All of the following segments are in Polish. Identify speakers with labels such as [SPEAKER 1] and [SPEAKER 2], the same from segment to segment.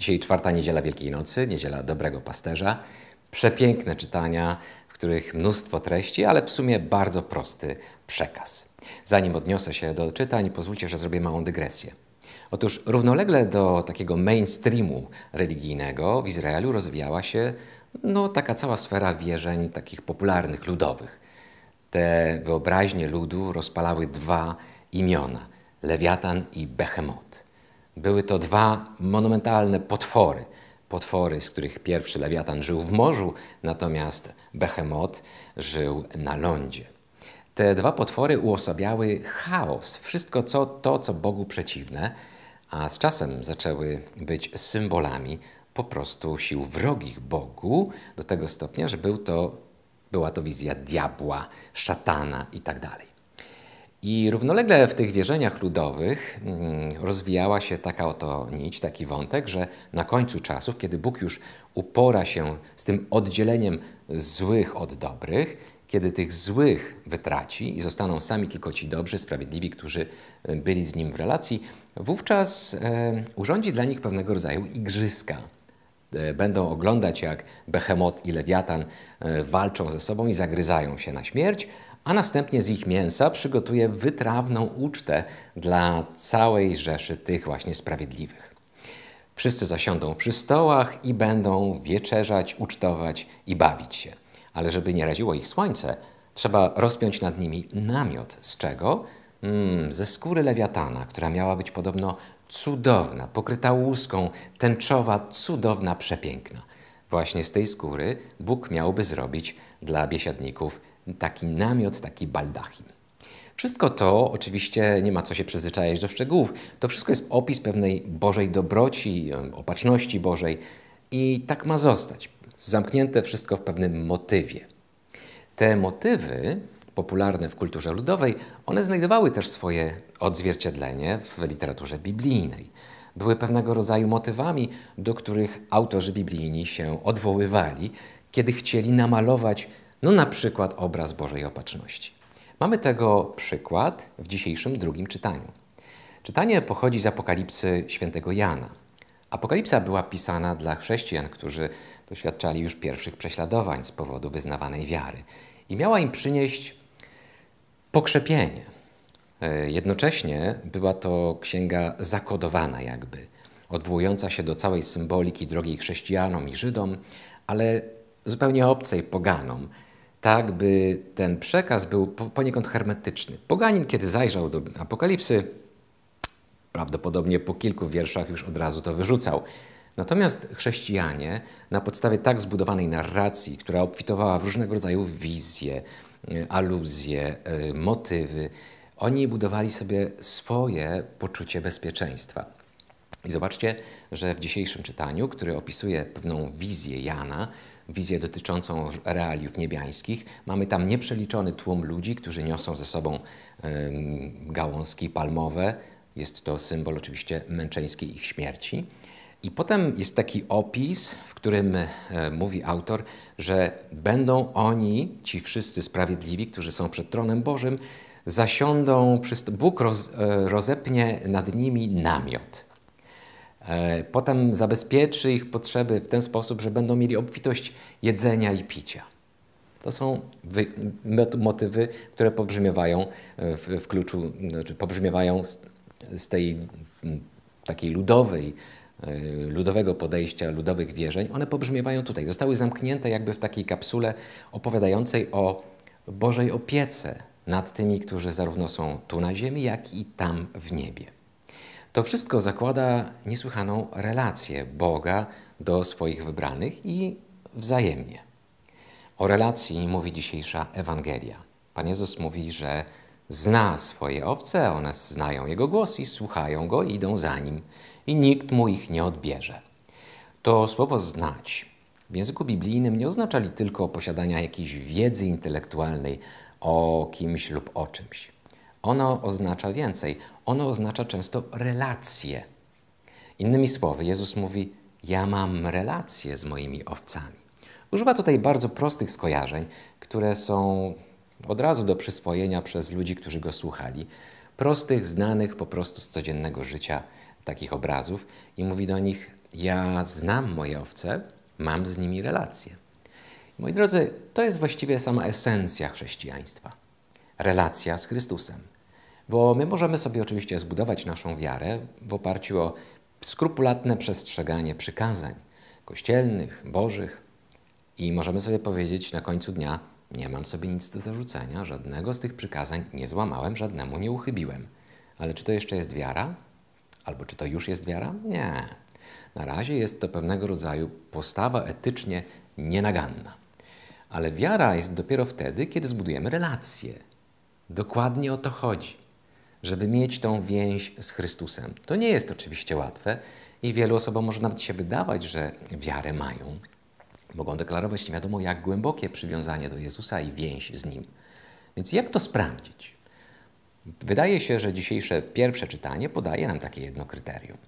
[SPEAKER 1] Dzisiaj czwarta niedziela Wielkiej Nocy, niedziela Dobrego Pasterza. Przepiękne czytania, w których mnóstwo treści, ale w sumie bardzo prosty przekaz. Zanim odniosę się do czytań, pozwólcie, że zrobię małą dygresję. Otóż równolegle do takiego mainstreamu religijnego w Izraelu rozwijała się no, taka cała sfera wierzeń takich popularnych, ludowych. Te wyobraźnie ludu rozpalały dwa imiona – Lewiatan i Behemoth. Były to dwa monumentalne potwory. Potwory, z których pierwszy lewiatan żył w morzu, natomiast Behemot żył na lądzie. Te dwa potwory uosabiały chaos, wszystko co, to, co Bogu przeciwne, a z czasem zaczęły być symbolami po prostu sił wrogich Bogu, do tego stopnia, że był to, była to wizja diabła, szatana itd. Tak i równolegle w tych wierzeniach ludowych mm, rozwijała się taka oto nić, taki wątek, że na końcu czasów, kiedy Bóg już upora się z tym oddzieleniem złych od dobrych, kiedy tych złych wytraci i zostaną sami tylko ci dobrzy, sprawiedliwi, którzy e, byli z nim w relacji, wówczas e, urządzi dla nich pewnego rodzaju igrzyska. E, będą oglądać, jak Behemot i Lewiatan walczą ze sobą i zagryzają się na śmierć, a następnie z ich mięsa przygotuje wytrawną ucztę dla całej rzeszy tych właśnie sprawiedliwych. Wszyscy zasiądą przy stołach i będą wieczerzać, ucztować i bawić się. Ale żeby nie raziło ich słońce, trzeba rozpiąć nad nimi namiot. Z czego? Mm, ze skóry lewiatana, która miała być podobno cudowna, pokryta łuską, tęczowa, cudowna, przepiękna. Właśnie z tej skóry Bóg miałby zrobić dla biesiadników taki namiot, taki baldachim. Wszystko to, oczywiście nie ma co się przyzwyczaić do szczegółów, to wszystko jest opis pewnej Bożej dobroci, opatrzności Bożej i tak ma zostać. Zamknięte wszystko w pewnym motywie. Te motywy, popularne w kulturze ludowej, one znajdowały też swoje odzwierciedlenie w literaturze biblijnej. Były pewnego rodzaju motywami, do których autorzy biblijni się odwoływali, kiedy chcieli namalować no na przykład obraz Bożej Opatrzności. Mamy tego przykład w dzisiejszym drugim czytaniu. Czytanie pochodzi z Apokalipsy świętego Jana. Apokalipsa była pisana dla chrześcijan, którzy doświadczali już pierwszych prześladowań z powodu wyznawanej wiary i miała im przynieść pokrzepienie. E, jednocześnie była to księga zakodowana jakby, odwołująca się do całej symboliki drogiej chrześcijanom i Żydom, ale zupełnie obcej poganom – tak by ten przekaz był poniekąd hermetyczny. Poganin, kiedy zajrzał do Apokalipsy, prawdopodobnie po kilku wierszach już od razu to wyrzucał. Natomiast chrześcijanie na podstawie tak zbudowanej narracji, która obfitowała w różnego rodzaju wizje, e, aluzje, e, motywy, oni budowali sobie swoje poczucie bezpieczeństwa. I zobaczcie, że w dzisiejszym czytaniu, który opisuje pewną wizję Jana, wizję dotyczącą realiów niebiańskich, mamy tam nieprzeliczony tłum ludzi, którzy niosą ze sobą gałązki palmowe. Jest to symbol oczywiście męczeńskiej ich śmierci. I potem jest taki opis, w którym e, mówi autor, że będą oni, ci wszyscy sprawiedliwi, którzy są przed tronem Bożym, zasiądą, Bóg roz, e, rozepnie nad nimi namiot. E, potem zabezpieczy ich potrzeby w ten sposób, że będą mieli obfitość jedzenia i picia. To są motywy, które pobrzmiewają e, w, w kluczu, znaczy pobrzmiewają z, z tej takiej ludowej, e, ludowego podejścia, ludowych wierzeń. One pobrzmiewają tutaj. Zostały zamknięte jakby w takiej kapsule opowiadającej o Bożej opiece nad tymi, którzy zarówno są tu na ziemi, jak i tam w niebie. To wszystko zakłada niesłychaną relację Boga do swoich wybranych i wzajemnie. O relacji mówi dzisiejsza Ewangelia. Pan Jezus mówi, że zna swoje owce, one znają Jego głos i słuchają Go i idą za Nim i nikt Mu ich nie odbierze. To słowo znać w języku biblijnym nie oznacza tylko posiadania jakiejś wiedzy intelektualnej o kimś lub o czymś. Ono oznacza więcej. Ono oznacza często relacje. Innymi słowy, Jezus mówi: Ja mam relacje z moimi owcami. Używa tutaj bardzo prostych skojarzeń, które są od razu do przyswojenia przez ludzi, którzy go słuchali. Prostych, znanych po prostu z codziennego życia takich obrazów i mówi do nich: Ja znam moje owce, mam z nimi relacje. Moi drodzy, to jest właściwie sama esencja chrześcijaństwa relacja z Chrystusem. Bo my możemy sobie oczywiście zbudować naszą wiarę w oparciu o skrupulatne przestrzeganie przykazań kościelnych, bożych i możemy sobie powiedzieć na końcu dnia: Nie mam sobie nic do zarzucenia, żadnego z tych przykazań nie złamałem, żadnemu nie uchybiłem. Ale czy to jeszcze jest wiara? Albo czy to już jest wiara? Nie. Na razie jest to pewnego rodzaju postawa etycznie nienaganna. Ale wiara jest dopiero wtedy, kiedy zbudujemy relacje Dokładnie o to chodzi, żeby mieć tą więź z Chrystusem. To nie jest oczywiście łatwe i wielu osobom może nawet się wydawać, że wiarę mają. Mogą deklarować nie wiadomo jak głębokie przywiązanie do Jezusa i więź z Nim. Więc jak to sprawdzić? Wydaje się, że dzisiejsze pierwsze czytanie podaje nam takie jedno kryterium.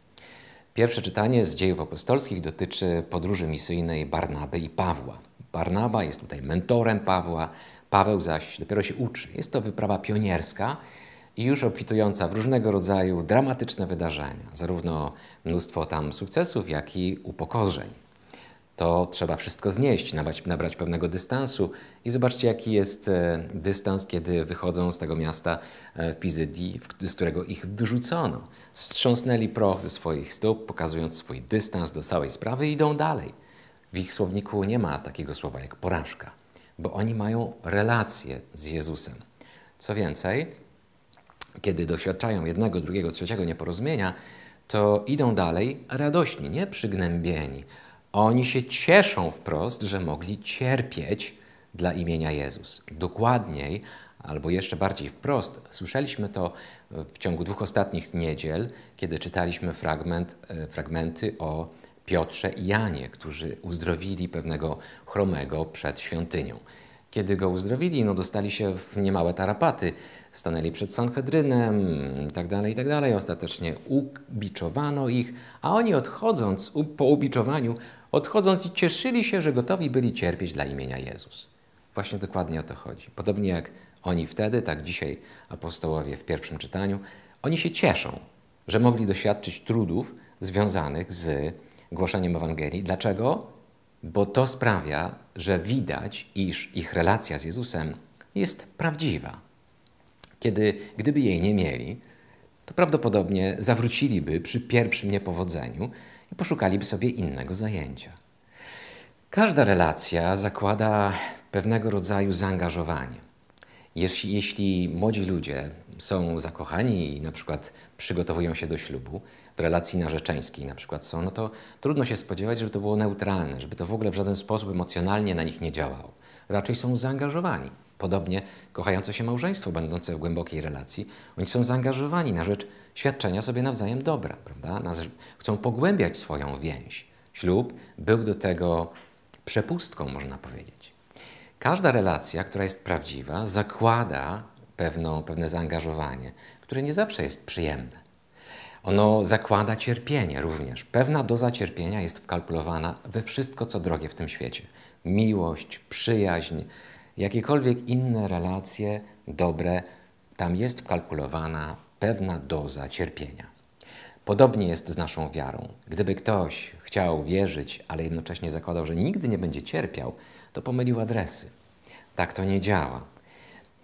[SPEAKER 1] Pierwsze czytanie z dziejów apostolskich dotyczy podróży misyjnej Barnaby i Pawła. Barnaba jest tutaj mentorem Pawła, Paweł zaś dopiero się uczy. Jest to wyprawa pionierska i już obfitująca w różnego rodzaju dramatyczne wydarzenia, zarówno mnóstwo tam sukcesów, jak i upokorzeń. To trzeba wszystko znieść, nabrać, nabrać pewnego dystansu i zobaczcie, jaki jest e, dystans, kiedy wychodzą z tego miasta e, Pizydii, z którego ich wyrzucono. Strząsnęli proch ze swoich stóp, pokazując swój dystans do całej sprawy i idą dalej. W ich słowniku nie ma takiego słowa jak porażka bo oni mają relację z Jezusem. Co więcej, kiedy doświadczają jednego, drugiego, trzeciego nieporozumienia, to idą dalej radośni, nie przygnębieni. Oni się cieszą wprost, że mogli cierpieć dla imienia Jezus. Dokładniej, albo jeszcze bardziej wprost, słyszeliśmy to w ciągu dwóch ostatnich niedziel, kiedy czytaliśmy fragment, e, fragmenty o Piotrze i Janie, którzy uzdrowili pewnego chromego przed świątynią. Kiedy go uzdrowili, no dostali się w niemałe tarapaty, stanęli przed Sanhedrynem itd., tak itd. Tak Ostatecznie ubiczowano ich, a oni odchodząc, po ubiczowaniu, odchodząc i cieszyli się, że gotowi byli cierpieć dla imienia Jezus. Właśnie dokładnie o to chodzi. Podobnie jak oni wtedy, tak dzisiaj apostołowie w pierwszym czytaniu, oni się cieszą, że mogli doświadczyć trudów związanych z głoszeniem Ewangelii. Dlaczego? Bo to sprawia, że widać, iż ich relacja z Jezusem jest prawdziwa. Kiedy, gdyby jej nie mieli, to prawdopodobnie zawróciliby przy pierwszym niepowodzeniu i poszukaliby sobie innego zajęcia. Każda relacja zakłada pewnego rodzaju zaangażowanie. Jeśli, jeśli młodzi ludzie są zakochani i na przykład przygotowują się do ślubu w relacji narzeczeńskiej na przykład są, no to trudno się spodziewać, żeby to było neutralne, żeby to w ogóle w żaden sposób emocjonalnie na nich nie działało. Raczej są zaangażowani. Podobnie kochające się małżeństwo, będące w głębokiej relacji, oni są zaangażowani na rzecz świadczenia sobie nawzajem dobra, prawda? chcą pogłębiać swoją więź. Ślub był do tego przepustką, można powiedzieć. Każda relacja, która jest prawdziwa, zakłada pewną, pewne zaangażowanie, które nie zawsze jest przyjemne. Ono zakłada cierpienie również. Pewna doza cierpienia jest wkalkulowana we wszystko, co drogie w tym świecie. Miłość, przyjaźń, jakiekolwiek inne relacje dobre, tam jest wkalkulowana pewna doza cierpienia. Podobnie jest z naszą wiarą. Gdyby ktoś chciał wierzyć, ale jednocześnie zakładał, że nigdy nie będzie cierpiał, to pomylił adresy. Tak to nie działa.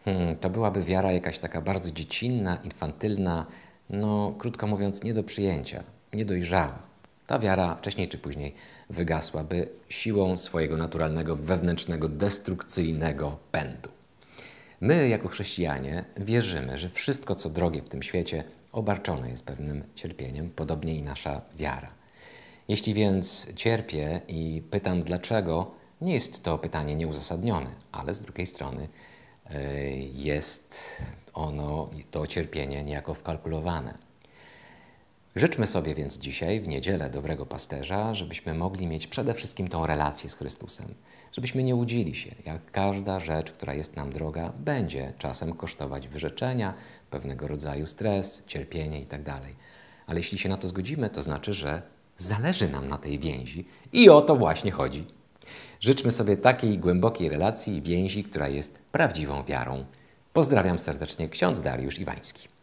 [SPEAKER 1] Hmm, to byłaby wiara jakaś taka bardzo dziecinna, infantylna, no krótko mówiąc, nie do przyjęcia, niedojrzała. Ta wiara wcześniej czy później wygasłaby siłą swojego naturalnego, wewnętrznego, destrukcyjnego pędu. My, jako chrześcijanie, wierzymy, że wszystko, co drogie w tym świecie, obarczone jest pewnym cierpieniem, podobnie i nasza wiara. Jeśli więc cierpię i pytam dlaczego, nie jest to pytanie nieuzasadnione, ale z drugiej strony e, jest ono, to cierpienie, niejako wkalkulowane. Życzmy sobie więc dzisiaj, w niedzielę dobrego pasterza, żebyśmy mogli mieć przede wszystkim tą relację z Chrystusem, żebyśmy nie łudzili się, jak każda rzecz, która jest nam droga, będzie czasem kosztować wyrzeczenia, pewnego rodzaju stres, cierpienie itd. Tak ale jeśli się na to zgodzimy, to znaczy, że zależy nam na tej więzi i o to właśnie chodzi. Życzmy sobie takiej głębokiej relacji i więzi, która jest prawdziwą wiarą. Pozdrawiam serdecznie ksiądz Dariusz Iwański.